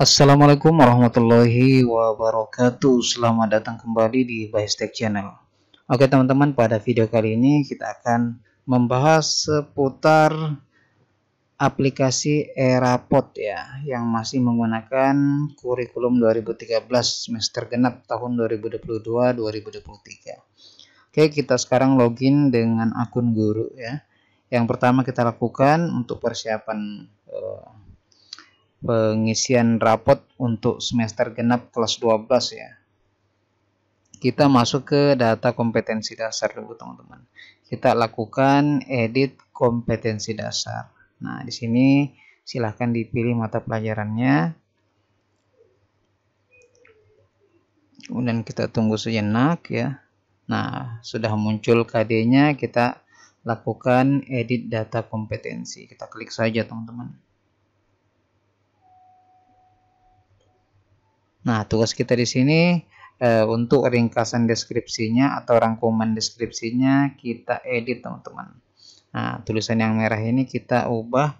Assalamualaikum warahmatullahi wabarakatuh Selamat datang kembali di Tech Channel Oke teman-teman pada video kali ini kita akan membahas seputar aplikasi Erapod ya Yang masih menggunakan kurikulum 2013 semester genap tahun 2022-2023 Oke kita sekarang login dengan akun guru ya Yang pertama kita lakukan untuk persiapan uh, pengisian rapot untuk semester genap kelas 12 ya kita masuk ke data kompetensi dasar dulu teman-teman kita lakukan edit kompetensi dasar nah di sini silahkan dipilih mata pelajarannya kemudian kita tunggu sejenak ya nah sudah muncul KD nya kita lakukan edit data kompetensi kita klik saja teman-teman Nah, tugas kita di sini e, untuk ringkasan deskripsinya atau rangkuman deskripsinya kita edit, teman-teman. Nah, tulisan yang merah ini kita ubah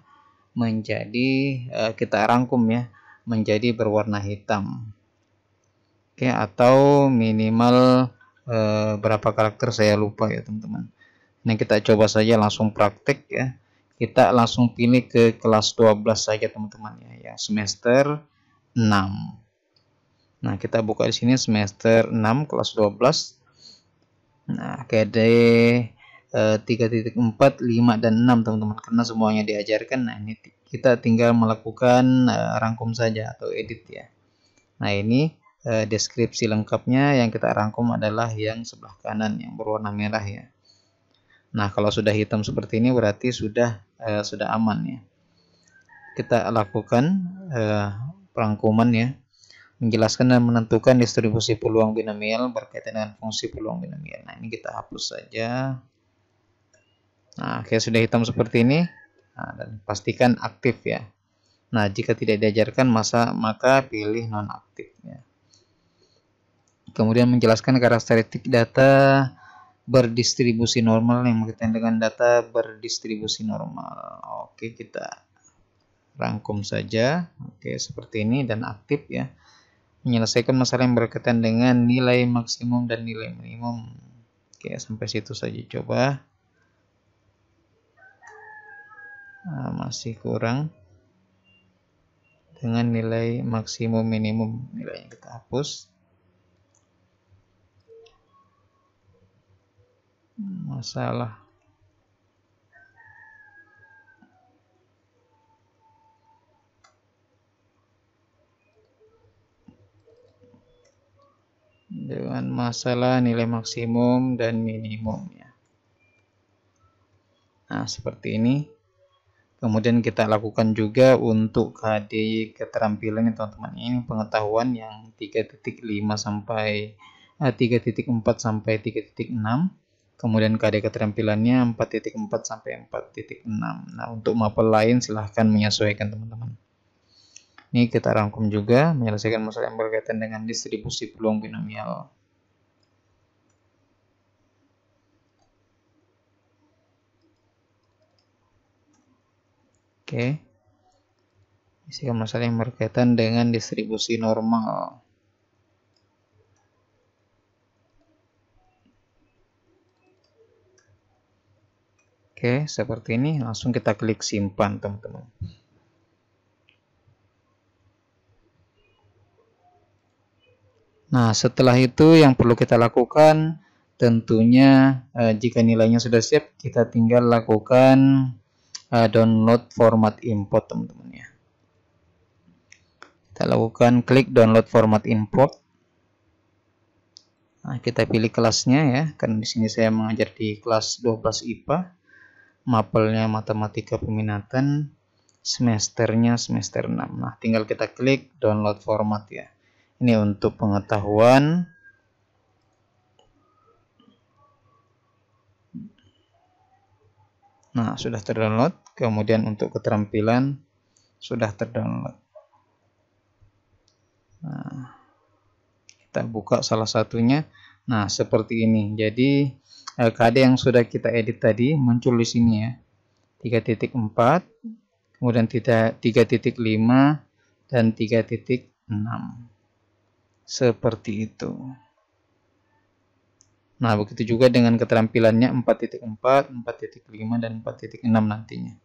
menjadi e, kita rangkum ya, menjadi berwarna hitam. Oke, atau minimal e, berapa karakter saya lupa ya, teman-teman. Nah, kita coba saja langsung praktek ya kita langsung pilih ke kelas 12 saja teman-teman ya, ya semester 6 Nah, kita buka di sini semester 6 kelas 12. Nah, KD e, 3.4, 5 dan 6 teman-teman karena semuanya diajarkan. Nah, ini kita tinggal melakukan e, rangkum saja atau edit ya. Nah, ini e, deskripsi lengkapnya yang kita rangkum adalah yang sebelah kanan yang berwarna merah ya. Nah, kalau sudah hitam seperti ini berarti sudah e, sudah aman ya. Kita lakukan e, perangkuman ya menjelaskan dan menentukan distribusi peluang binomial berkaitan dengan fungsi peluang binomial. Nah, ini kita hapus saja. Nah, oke sudah hitam seperti ini. Nah, dan pastikan aktif ya. Nah, jika tidak diajarkan masa maka pilih non ya. Kemudian menjelaskan karakteristik data berdistribusi normal yang berkaitan dengan data berdistribusi normal. Oke, kita rangkum saja. Oke, seperti ini dan aktif ya menyelesaikan masalah yang berkaitan dengan nilai maksimum dan nilai minimum. Oke, sampai situ saja coba. Nah, masih kurang dengan nilai maksimum minimum nilainya kita hapus masalah dengan masalah nilai maksimum dan minimumnya. Nah, seperti ini. Kemudian kita lakukan juga untuk KD keterampilan ini teman-teman ini pengetahuan yang 3.5 sampai 3.4 eh, sampai 3.6. Kemudian KD keterampilannya 4.4 sampai 4.6. Nah, untuk mapel lain silahkan menyesuaikan teman-teman. Ini kita rangkum juga menyelesaikan masalah yang berkaitan dengan distribusi peluang binomial. Oke. Menyelesaikan masalah yang berkaitan dengan distribusi normal. Oke, seperti ini langsung kita klik simpan, teman-teman. Nah, setelah itu yang perlu kita lakukan tentunya eh, jika nilainya sudah siap, kita tinggal lakukan eh, download format import, teman-teman ya. Kita lakukan klik download format import. Nah, kita pilih kelasnya ya, karena di sini saya mengajar di kelas 12 IPA. Mapelnya matematika peminatan, semesternya semester 6. Nah, tinggal kita klik download format ya ini untuk pengetahuan nah sudah terdownload kemudian untuk keterampilan sudah terdownload nah, kita buka salah satunya nah seperti ini jadi KD yang sudah kita edit tadi muncul di sini ya 3.4 kemudian 3.5 dan 3.6 seperti itu. Nah, begitu juga dengan keterampilannya 4.4, 4.5, dan 4.6 nantinya.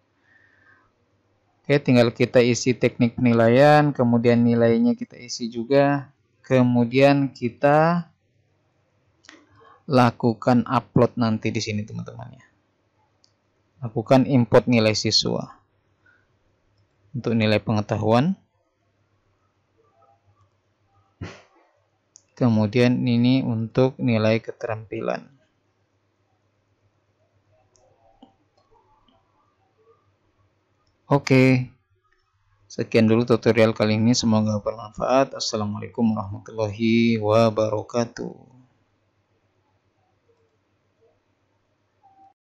Oke, tinggal kita isi teknik penilaian, kemudian nilainya kita isi juga, kemudian kita lakukan upload nanti di sini teman-teman ya. Lakukan import nilai siswa untuk nilai pengetahuan. kemudian ini untuk nilai keterampilan Oke, sekian dulu tutorial kali ini. Semoga bermanfaat. Assalamualaikum warahmatullahi wabarakatuh.